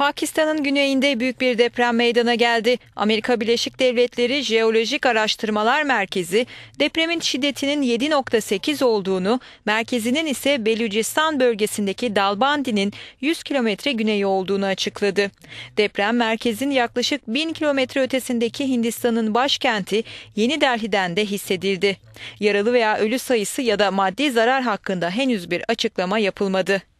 Pakistan'ın güneyinde büyük bir deprem meydana geldi. Amerika Birleşik Devletleri Jeolojik Araştırmalar Merkezi depremin şiddetinin 7.8 olduğunu, merkezinin ise Belücistan bölgesindeki Dalbandi'nin 100 kilometre güneyi olduğunu açıkladı. Deprem merkezin yaklaşık 1000 kilometre ötesindeki Hindistan'ın başkenti Yeni Delhi'den de hissedildi. Yaralı veya ölü sayısı ya da maddi zarar hakkında henüz bir açıklama yapılmadı.